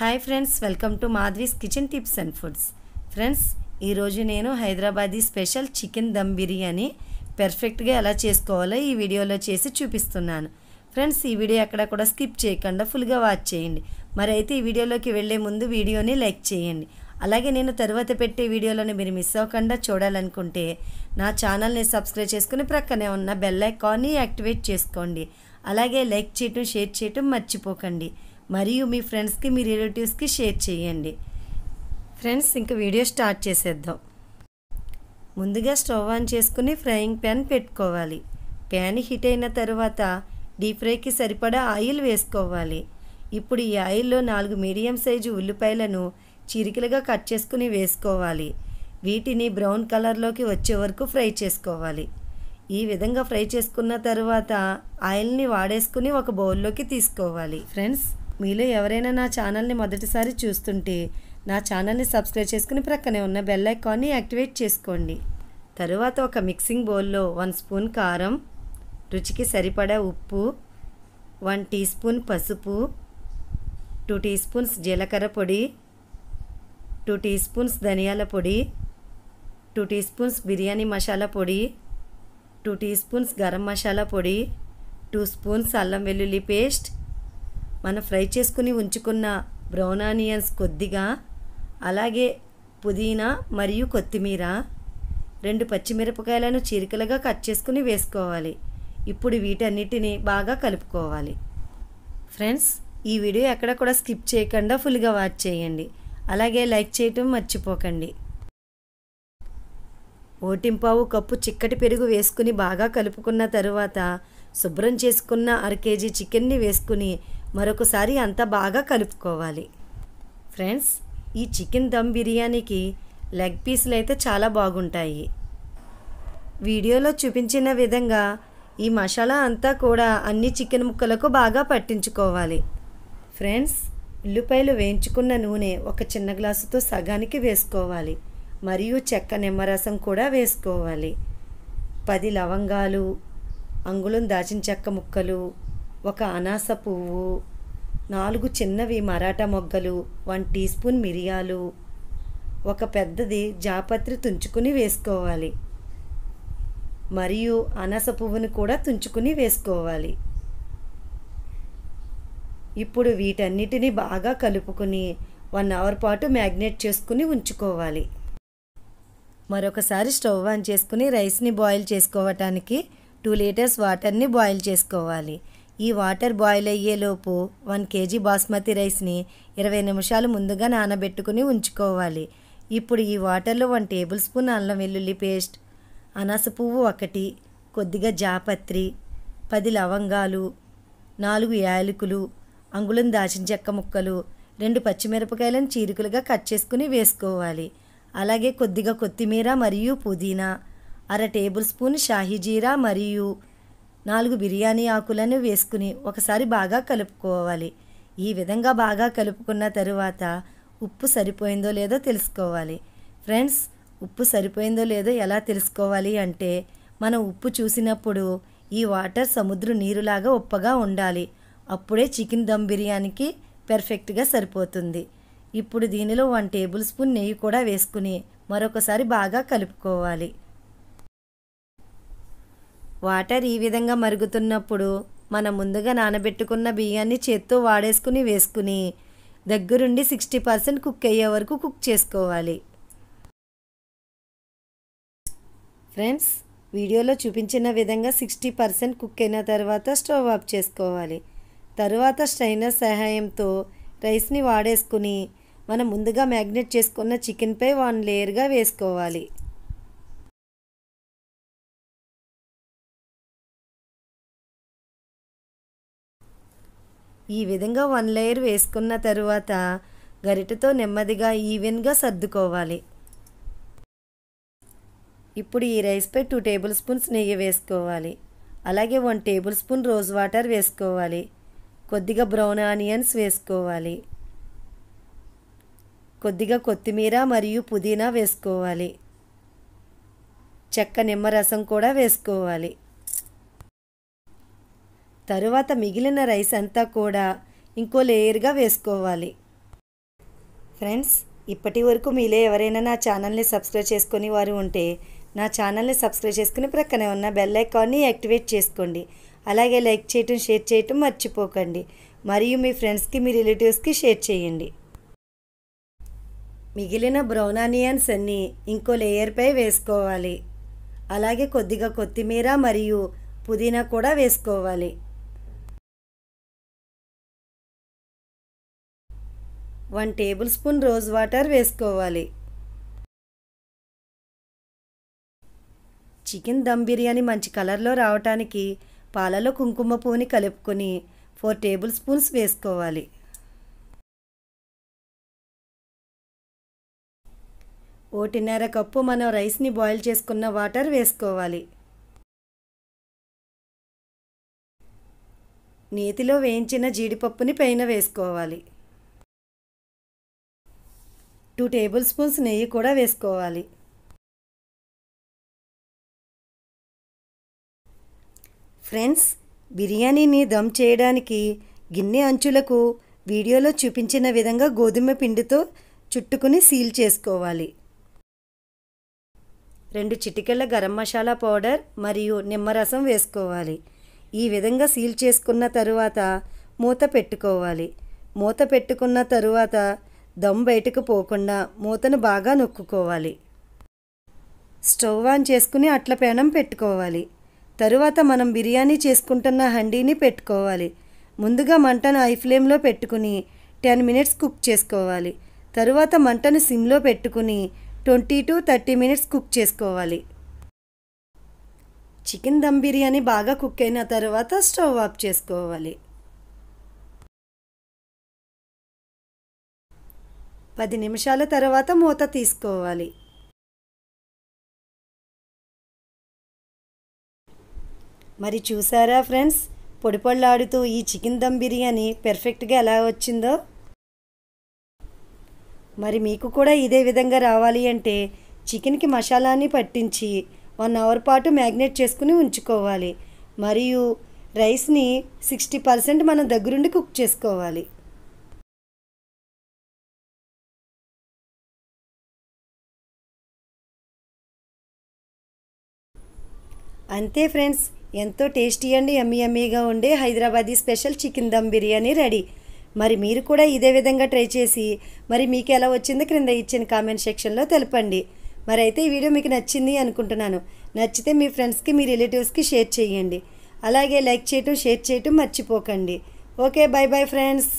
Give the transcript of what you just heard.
hi friends welcome to Madhavi's kitchen tips and foods friends ఈరోజు నేను Hyderabadi special chicken dum biryani పెర్ఫెక్ట్గా ఎలా చేసుకోవాలో ఈ వీడియోలో చేసి చూపిస్తున్నాను ఫ్రెండ్స్ ఈ వీడియో ఎక్కడ కూడా స్కిప్ చేయకుండా ఫుల్గా వాచ్ చేయండి మరి అయితే ఈ వీడియోలోకి వెళ్లే ముందు వీడియోని లైక్ చేయండి అలాగే నేను తర్వాత పెట్టే వీడియోలను మీరు మిస్ అవ్వకుండా చూడాలనుకుంటే నా ఛానల్ని సబ్స్క్రైబ్ చేసుకుని ప్రక్కనే ఉన్న బెల్ ఐకాన్ని యాక్టివేట్ చేసుకోండి అలాగే లైక్ చేయటం షేర్ చేయటం మర్చిపోకండి మరియు మీ ఫ్రెండ్స్కి మీ రిలేటివ్స్కి షేర్ చేయండి ఫ్రెండ్స్ ఇంకా వీడియో స్టార్ట్ చేసేద్దాం ముందుగా స్టవ్ ఆన్ చేసుకుని ఫ్రైయింగ్ ప్యాన్ పెట్టుకోవాలి ప్యాన్ హీట్ అయిన తర్వాత డీప్ ఫ్రైకి సరిపడా ఆయిల్ వేసుకోవాలి ఇప్పుడు ఈ ఆయిల్లో నాలుగు మీడియం సైజు ఉల్లిపాయలను చిరికలుగా కట్ చేసుకుని వేసుకోవాలి వీటిని బ్రౌన్ కలర్లోకి వచ్చే వరకు ఫ్రై చేసుకోవాలి ఈ విధంగా ఫ్రై చేసుకున్న తర్వాత ఆయిల్ని వాడేసుకుని ఒక బౌల్లోకి తీసుకోవాలి ఫ్రెండ్స్ మీలో ఎవరైనా నా ఛానల్ని మొదటిసారి చూస్తుంటే నా ఛానల్ని సబ్స్క్రైబ్ చేసుకుని ప్రక్కనే ఉన్న బెల్ ఐకాన్ని యాక్టివేట్ చేసుకోండి తరువాత ఒక మిక్సింగ్ బౌల్లో వన్ స్పూన్ కారం రుచికి సరిపడే ఉప్పు వన్ టీ స్పూన్ పసుపు టూ టీ స్పూన్స్ జీలకర్ర పొడి టూ టీ స్పూన్స్ ధనియాల పొడి two teaspoons biryani masala పొడి two teaspoons garam masala పొడి టూ స్పూన్స్ అల్లం వెల్లుల్లి పేస్ట్ మనం ఫ్రై చేసుకుని ఉంచుకున్న బ్రౌన్ ఆనియన్స్ కొద్దిగా అలాగే పుదీనా మరియు కొత్తిమీర రెండు పచ్చిమిరపకాయలను చీరికలుగా కట్ చేసుకుని వేసుకోవాలి ఇప్పుడు వీటన్నిటిని బాగా కలుపుకోవాలి ఫ్రెండ్స్ ఈ వీడియో ఎక్కడ కూడా స్కిప్ చేయకుండా ఫుల్గా వాచ్ చేయండి అలాగే లైక్ చేయటం మర్చిపోకండి ఓటింపావు కప్పు చిక్కటి పెరుగు వేసుకుని బాగా కలుపుకున్న తరువాత శుభ్రం చేసుకున్న అర కేజీ చికెన్ని వేసుకుని మరొకసారి అంతా బాగా కలుపుకోవాలి ఫ్రెండ్స్ ఈ చికెన్ దమ్ బిర్యానీకి లెగ్ పీసులు అయితే చాలా బాగుంటాయి వీడియోలో చూపించిన విధంగా ఈ మసాలా అంతా కూడా అన్ని చికెన్ ముక్కలకు బాగా పట్టించుకోవాలి ఫ్రెండ్స్ ఉల్లిపాయలు వేయించుకున్న నూనె ఒక చిన్న గ్లాసుతో సగానికి వేసుకోవాలి మరియు చెక్క నిమ్మరసం కూడా వేసుకోవాలి పది లవంగాలు అంగుళం దాచిన చెక్క ముక్కలు ఒక అనాస పువ్వు నాలుగు చిన్నవి మరాఠా మొగ్గలు వన్ టీ స్పూన్ మిరియాలు ఒక పెద్దది జాపత్రి తుంచుకుని వేసుకోవాలి మరియు అనాస పువ్వును కూడా తుంచుకుని వేసుకోవాలి ఇప్పుడు వీటన్నిటిని బాగా కలుపుకుని వన్ అవర్ పాటు మ్యాగ్నేట్ చేసుకుని ఉంచుకోవాలి మరొకసారి స్టవ్ ఆన్ చేసుకుని రైస్ని బాయిల్ చేసుకోవటానికి టూ లీటర్స్ వాటర్ని బాయిల్ చేసుకోవాలి ఈ వాటర్ బాయిల్ అయ్యేలోపు వన్ కేజీ బాస్మతి రైస్ని ఇరవై నిమిషాలు ముందుగా నానబెట్టుకుని ఉంచుకోవాలి ఇప్పుడు ఈ వాటర్లో వన్ టేబుల్ స్పూన్ అల్లం వెల్లుల్లి పేస్ట్ అనాస పువ్వు ఒకటి కొద్దిగా జాపత్రి పది లవంగాలు నాలుగు యాలకులు అంగుళం దాచిన చెక్క ముక్కలు రెండు పచ్చిమిరపకాయలను చీరికలుగా కట్ చేసుకుని వేసుకోవాలి అలాగే కొద్దిగా కొత్తిమీర మరియు పుదీనా అర టేబుల్ స్పూన్ షాహీ జీరా మరియు నాలుగు బిర్యానీ ఆకులను వేసుకుని ఒకసారి బాగా కలుపుకోవాలి ఈ విధంగా బాగా కలుపుకున్న తరువాత ఉప్పు సరిపోయిందో లేదో తెలుసుకోవాలి ఫ్రెండ్స్ ఉప్పు సరిపోయిందో లేదో ఎలా తెలుసుకోవాలి అంటే మనం ఉప్పు చూసినప్పుడు ఈ వాటర్ సముద్ర నీరులాగా ఉప్పగా ఉండాలి అప్పుడే చికెన్ దమ్ బిర్యానీకి పెర్ఫెక్ట్గా సరిపోతుంది ఇప్పుడు దీనిలో వన్ టేబుల్ స్పూన్ నెయ్యి కూడా వేసుకుని మరొకసారి బాగా కలుపుకోవాలి వాటర్ ఈ విధంగా మరుగుతున్నప్పుడు మనం ముందుగా నానబెట్టుకున్న బియ్యాన్ని చేత్తో వాడేసుకుని వేసుకుని దగ్గరుండి సిక్స్టీ పర్సెంట్ కుక్ అయ్యే వరకు కుక్ చేసుకోవాలి ఫ్రెండ్స్ వీడియోలో చూపించిన విధంగా సిక్స్టీ పర్సెంట్ కుక్ అయిన తర్వాత స్టవ్ ఆఫ్ చేసుకోవాలి తరువాత స్ట్రైనర్ సహాయంతో రైస్ని వాడేసుకుని మనం ముందుగా మ్యాగ్నెట్ చేసుకున్న చికెన్పై వన్ లేయర్గా వేసుకోవాలి ఈ విధంగా వన్ లేయర్ వేసుకున్న తరువాత గరిటతో నెమ్మదిగా ఈవెన్గా సర్దుకోవాలి ఇప్పుడు ఈ రైస్పై టూ టేబుల్ స్పూన్స్ నెయ్యి వేసుకోవాలి అలాగే one tablespoon rose water వేసుకోవాలి కొద్దిగా బ్రౌన్ ఆనియన్స్ వేసుకోవాలి కొద్దిగా కొత్తిమీర మరియు పుదీనా వేసుకోవాలి చెక్క నిమ్మరసం కూడా వేసుకోవాలి తరువాత మిగిలిన రైస్ అంతా కూడా ఇంకో లేయర్గా వేసుకోవాలి ఫ్రెండ్స్ ఇప్పటి వరకు మీలో ఎవరైనా నా ఛానల్ని సబ్స్క్రైబ్ చేసుకుని వారు ఉంటే నా ఛానల్ని సబ్స్క్రైబ్ చేసుకుని ప్రక్కనే ఉన్న బెల్ ఐకాన్ని యాక్టివేట్ చేసుకోండి అలాగే లైక్ చేయటం షేర్ చేయటం మర్చిపోకండి మరియు మీ ఫ్రెండ్స్కి మీ రిలేటివ్స్కి షేర్ చేయండి మిగిలిన బ్రౌన్ ఆనియన్స్ అన్నీ ఇంకో లేయర్పై వేసుకోవాలి అలాగే కొద్దిగా కొత్తిమీర మరియు పుదీనా కూడా వేసుకోవాలి one tablespoon rose water వేసుకోవాలి చికెన్ దమ్ బిర్యానీ మంచి కలర్లో రావటానికి పాలలో కుంకుమ పువ్వుని కలుపుకొని ఫోర్ టేబుల్ స్పూన్స్ వేసుకోవాలి ఓటిన్నర కప్పు మనం రైస్ని బాయిల్ చేసుకున్న వాటర్ వేసుకోవాలి నేతిలో వేయించిన జీడిపప్పుని పైన వేసుకోవాలి టూ టేబుల్ స్పూన్స్ నెయ్యి కూడా వేసుకోవాలి ఫ్రెండ్స్ బిర్యానీని దమ్ చేయడానికి గిన్నె అంచులకు వీడియోలో చూపించిన విధంగా గోధుమ పిండితో చుట్టుకుని సీల్ చేసుకోవాలి రెండు చిటికెళ్ళ గరం మసాలా పౌడర్ మరియు నిమ్మరసం వేసుకోవాలి ఈ విధంగా సీల్ చేసుకున్న తరువాత మూత పెట్టుకోవాలి మూత పెట్టుకున్న తరువాత దమ్ బయటకు పోకుండా మూతను బాగా నొక్కుకోవాలి స్టవ్ ఆన్ చేసుకుని అట్ల పేనం పెట్టుకోవాలి తరువాత మనం బిర్యానీ చేసుకుంటున్న హండీని పెట్టుకోవాలి ముందుగా మంటను ఐ ఫ్లేమ్లో పెట్టుకుని టెన్ మినిట్స్ కుక్ చేసుకోవాలి తరువాత మంటను సిమ్లో పెట్టుకుని twenty to thirty minutes cook చేసుకోవాలి చికెన్ దమ్ బిర్యానీ బాగా కుక్ అయిన తర్వాత స్టవ్ ఆఫ్ చేసుకోవాలి పది నిమిషాల తర్వాత మూత తీసుకోవాలి మరి చూసారా ఫ్రెండ్స్ పళ్ళాడుతూ ఈ చికెన్ దమ్ బిర్యానీ పెర్ఫెక్ట్గా ఎలా వచ్చిందో మరి మీకు కూడా ఇదే విధంగా రావాలి అంటే చికెన్కి మసాలాని పట్టించి వన్ అవర్ పాటు మ్యాగ్నేట్ చేసుకుని ఉంచుకోవాలి మరియు రైస్ని సిక్స్టీ పర్సెంట్ మనం దగ్గరుండి కుక్ చేసుకోవాలి అంతే ఫ్రెండ్స్ ఎంతో టేస్టీ అండ్ ఎమ్మి ఎమ్మీగా ఉండే Hyderabadi special chicken dum biryani ready మరి మీరు కూడా ఇదే విధంగా ట్రై చేసి మరి మీకు ఎలా వచ్చిందో క్రింద ఇచ్చిన కామెంట్ సెక్షన్లో తెలపండి మరి అయితే ఈ వీడియో మీకు నచ్చింది అనుకుంటున్నాను నచ్చితే మీ ఫ్రెండ్స్కి మీ రిలేటివ్స్కి షేర్ చేయండి అలాగే లైక్ చేయటం షేర్ చేయటం మర్చిపోకండి ఓకే బాయ్ బాయ్ ఫ్రెండ్స్